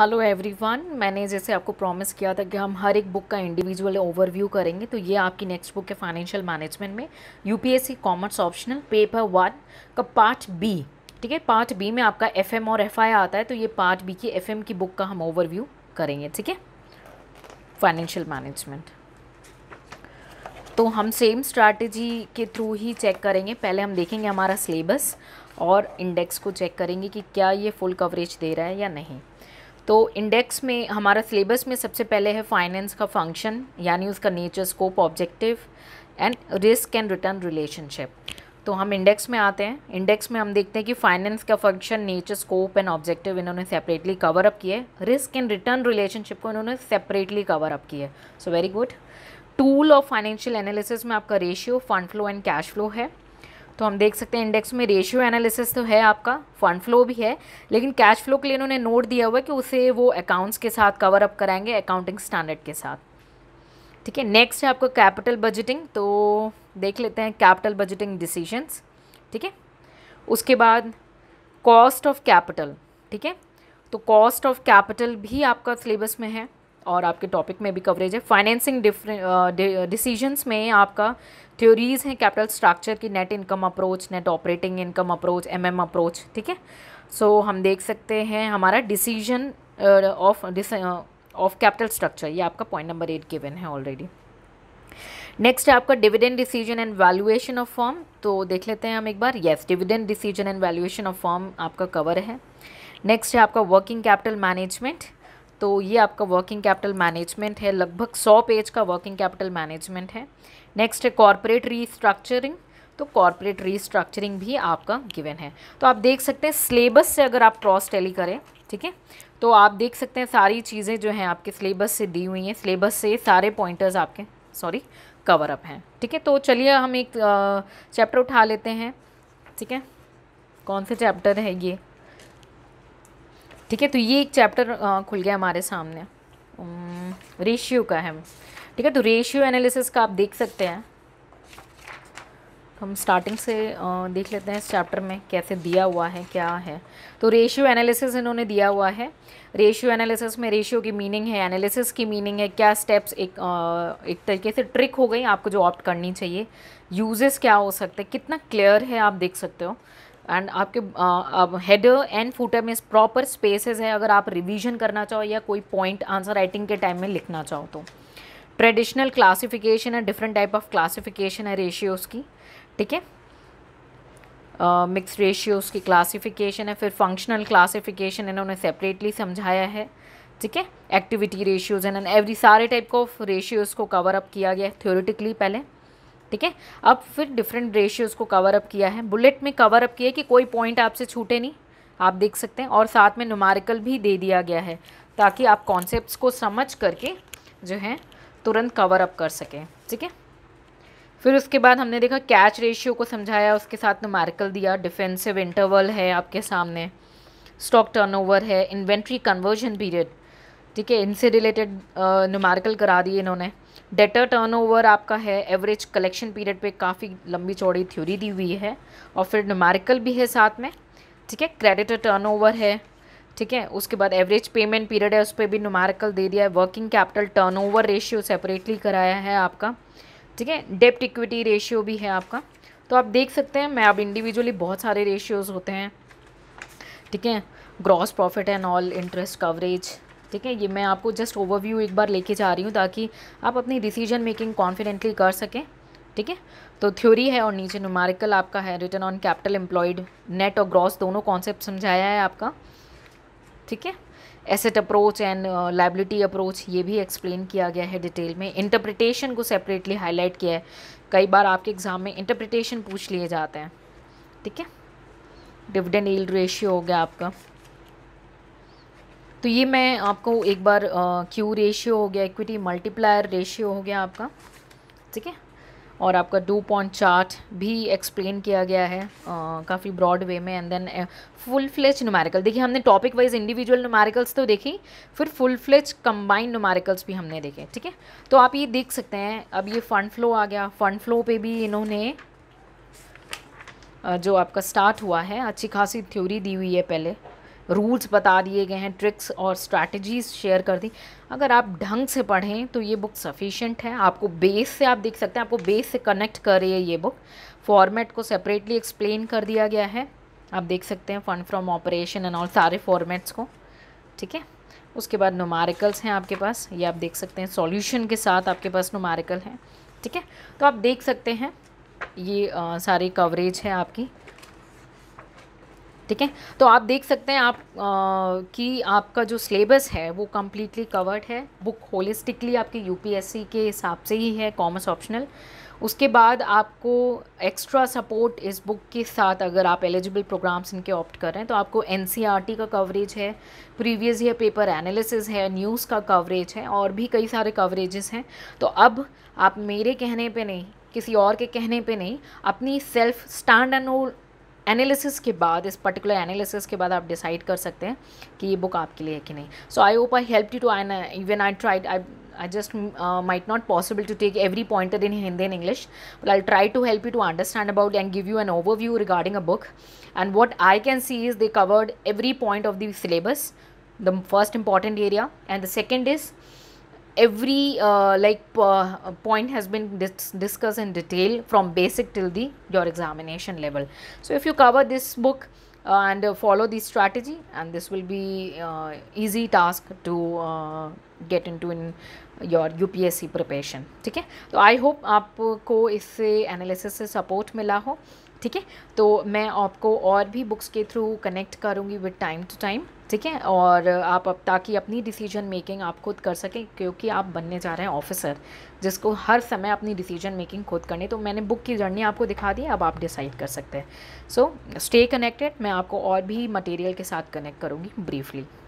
Hello everyone मैंने जैसे आपको प्रॉमिस किया था कि हम हर एक बुक का इंडिविजुअल ओवरव्यू करेंगे तो ये आपकी नेक्स्ट बुक है फाइनेंशियल मैनेजमेंट में UPSC commerce optional paper one का पार्ट बी ठीक है पार्ट बी में आपका एफएम और एफआई आता है तो ये पार्ट बी की एफएम की बुक का हम ओवरव्यू करेंगे ठीक है फाइनेंशियल मैनेजमेंट तो हम सेम स्ट्रैटेजी के थ्रू ही चेक करेंगे पहले हम देखेंगे हमारा सिलेबस और इंडेक्स को चेक करेंगे कि क्या ये फुल कवरेज दे रहा है या नहीं तो इंडेक्स में हमारा सिलेबस में सबसे पहले है फाइनेंस का फंक्शन यानी उसका nature scope objective and risk and return relationship तो हम इंडेक्स में आते हैं इंडेक्स में हम देखते हैं कि फाइनेंस का function nature scope and objective इन्होंने सेपरेटली कवर अप किए रिस्क एंड रिटर्न रिलेशनशिप को इन्होंने सेपरेटली कवर अप किए so very good tool of financial analysis में आपका ratio fund flow and cash flow है तो हम देख सकते हैं इंडेक्स में रेशियो एनालिसिस तो है आपका फंड फ्लो भी है लेकिन कैश फ्लो के लिए उन्होंने नोट दिया हुआ है कि उसे वो अकाउंट्स के साथ कवर अप कराएंगे अकाउंटिंग स्टैंडर्ड के साथ ठीक है नेक्स्ट है आपका कैपिटल बजटिंग तो देख लेते हैं कैपिटल बजटिंग डिसीजंस ठीक है उसके बाद कॉस्ट ऑफ कैपिटल ठीक है तो कॉस्ट ऑफ कैपिटल भी आपका सिलेबस में है और आपके टॉपिक में भी कवरेज है फाइनेंसिंग डिसीजंस uh, में आपका थ्योरीज हैं कैपिटल स्ट्रक्चर की net income approach net operating income approach MM approach ठीक है सो हम देख सकते हैं हमारा decision of of capital structure ये आपका पॉइंट नंबर एट गिवन है ऑलरेडी नेक्स्ट है आपका dividend decision and valuation of form तो देख लेते हैं हम एक बार yes dividend decision and valuation of form आपका कवर है नेक्स्ट है आपका वर्किंग कैपिटल मैनेजमेंट तो ये आपका वर्किंग कैपिटल मैनेजमेंट है लगभग सौ पेज का वर्किंग कैपिटल मैनेजमेंट है नेक्स्ट है कॉरपोरेट रीस्ट्रक्चरिंग तो कॉरपोरेट रीस्ट्रक्चरिंग भी आपका गिवन है तो आप देख सकते हैं सिलेबस से अगर आप क्रॉस टेली करें ठीक है तो आप देख सकते हैं सारी चीज़ें जो हैं आपके सिलेबस से दी हुई हैं सिलेबस से सारे पॉइंटर्स आपके सॉरी कवर अप हैं ठीक है तो चलिए हम एक चैप्टर उठा लेते हैं ठीक है कौन से चैप्टर है ये ठीक है तो ये एक चैप्टर खुल गया हमारे सामने रेशियो का है ठीक है तो रेशियो एनालिसिस का आप देख सकते हैं हम स्टार्टिंग से देख लेते हैं इस चैप्टर में कैसे दिया हुआ है क्या है तो रेशियो एनालिसिस इन्होंने दिया हुआ है रेशियो एनालिसिस में रेशियो की मीनिंग है एनालिसिस की मीनिंग है क्या स्टेप्स एक एक तरीके से ट्रिक हो गई आपको जो ऑप्ट करनी चाहिए यूजेस क्या हो सकते हैं कितना क्लियर है आप देख सकते हो एंड आपके हेडर एंड फूटर में प्रॉपर स्पेसेस है अगर आप रिवीजन करना चाहो या कोई पॉइंट आंसर राइटिंग के टाइम में लिखना चाहो तो ट्रेडिशनल क्लासिफिकेशन है डिफरेंट टाइप ऑफ क्लासिफिकेशन है रेशियोज़ की ठीक है मिक्स रेशियोज़ की क्लासिफिकेशन है फिर फंक्शनल क्लासिफिकेशन इन्होंने सेपरेटली समझाया है ठीक है एक्टिविटी रेशियोज़ एंड एवरी सारे टाइप ऑफ रेशियोज़ को कवर अप किया गया है थ्योरेटिकली पहले ठीक है अब फिर डिफरेंट रेशियोज़ को कवर अप किया है बुलेट में कवर अप किया कि कोई पॉइंट आपसे छूटे नहीं आप देख सकते हैं और साथ में नुमारिकल भी दे दिया गया है ताकि आप कॉन्सेप्ट को समझ करके जो है तुरंत कवर अप कर सकें ठीक है फिर उसके बाद हमने देखा कैच रेशियो को समझाया उसके साथ नुमारिकल दिया डिफेंसिव इंटरवल है आपके सामने स्टॉक टर्नओवर है इन्वेंट्री कन्वर्जन पीरियड ठीक है इनसे रिलेटेड नुमारिकल करा दिए इन्होंने डेटर टर्नओवर आपका है एवरेज कलेक्शन पीरियड पे काफ़ी लंबी चौड़ी थ्योरी दी हुई है और फिर नुमारिकल भी है साथ में ठीक है क्रेडिटर टर्नओवर है ठीक है उसके बाद एवरेज पेमेंट पीरियड है उस पर भी नुमारिकल दे दिया है working capital turnover ratio separately कराया है आपका ठीक है डेप्ट इक्विटी रेशियो भी है आपका तो आप देख सकते हैं मैं अब इंडिविजुअली बहुत सारे रेशियोज़ होते हैं ठीक है gross profit and all interest coverage ठीक है ये मैं आपको जस्ट ओवरव्यू एक बार लेके जा रही हूँ ताकि आप अपनी डिसीजन मेकिंग कॉन्फिडेंटली कर सकें ठीक है तो थ्योरी है और नीचे नुमारिकल आपका है return on capital employed net और ग्रॉस दोनों कॉन्सेप्ट समझाया है आपका ठीक है asset approach and liability approach ये भी एक्सप्लेन किया गया है डिटेल में इंटरप्रिटेशन को सेपरेटली हाईलाइट किया है कई बार आपके एग्ज़ाम में इंटरप्रिटेशन पूछ लिए जाते हैं ठीक है डिविडेंड ईल्ड रेशियो हो गया आपका तो ये मैं आपको एक बार क्यू रेशियो हो गया इक्विटी मल्टीप्लायर रेशियो हो गया आपका ठीक है और आपका डू पॉइंट चार्ट भी एक्सप्लेन किया गया है काफ़ी ब्रॉड वे में and then full fledge numerical देखिए हमने टॉपिक वाइज इंडिविजुअल नुमेरिकल्स तो देखी फिर फुल फ्लेज कम्बाइंड नुमेरिकल्स भी हमने देखे ठीक है तो आप ये देख सकते हैं अब ये फंड फ्लो आ गया फंड फ्लो पे भी इन्होंने जो आपका स्टार्ट हुआ है अच्छी खासी थ्योरी दी हुई है पहले रूल्स बता दिए गए हैं ट्रिक्स और स्ट्रैटेजीज शेयर कर दी अगर आप ढंग से पढ़ें तो ये बुक सफिशेंट है आपको बेस से आप देख सकते हैं आपको बेस से कनेक्ट कर रही है ये बुक फॉर्मेट को सेपरेटली एक्सप्लेन कर दिया गया है आप देख सकते हैं fund from operation and all सारे फॉर्मेट्स को ठीक है उसके बाद नुमारिकल्स हैं आपके पास ये आप देख सकते हैं सॉल्यूशन के साथ आपके पास नुमारिकल हैं ठीक है तो आप देख सकते हैं ये आ, सारी कवरेज है आपकी ठीक है तो आप देख सकते हैं आप कि आपका जो सिलेबस है वो कम्प्लीटली कवर्ड है बुक होलिस्टिकली आपके यूपीएससी के हिसाब से ही है कॉमर्स ऑप्शनल उसके बाद आपको एक्स्ट्रा सपोर्ट इस बुक के साथ अगर आप एलिजिबल प्रोग्राम्स इनके ऑप्ट कर रहे हैं तो आपको एन e का कवरेज है प्रीवियस ईयर पेपर एनालिसिस है न्यूज़ का कवरेज है और भी कई सारे कवरेजेस हैं तो अब आप मेरे कहने पे नहीं किसी और के कहने पे नहीं अपनी सेल्फ स्टैंड एंड एनालिसिस के बाद इस पर्टिकुलर एनालिसिस के बाद आप डिसाइड कर सकते हैं कि ये बुक आपके लिए है कि नहीं so I hope I help you to I even I tried I I just uh, might not possible to take every pointer in Hindi and English, but I'll try to help you to understand about and give you an overview regarding a book. And what I can see is they covered every point of the syllabus, the first important area, and the second is every uh, like uh, point has been dis discussed in detail from basic till the your examination level so if you cover this book uh, and uh, follow the strategy and this will be uh, easy task to uh, get into in your UPSC preparation. Okay, so I hope you तो I hope आपको मिला हो ठीक है तो मैं आपको और भी बुक्स के थ्रू कनेक्ट करूँगी विद टाइम टू टाइम ठीक है और आप अब ताकि अपनी डिसीजन मेकिंग आप खुद कर सकें क्योंकि आप बनने जा रहे हैं ऑफिसर जिसको हर समय अपनी डिसीजन मेकिंग खुद करनी तो मैंने बुक की जर्नी आपको दिखा दी अब आप डिसाइड कर सकते हैं सो स्टे कनेक्टेड मैं आपको और भी मटेरियल के साथ कनेक्ट करूँगी ब्रीफली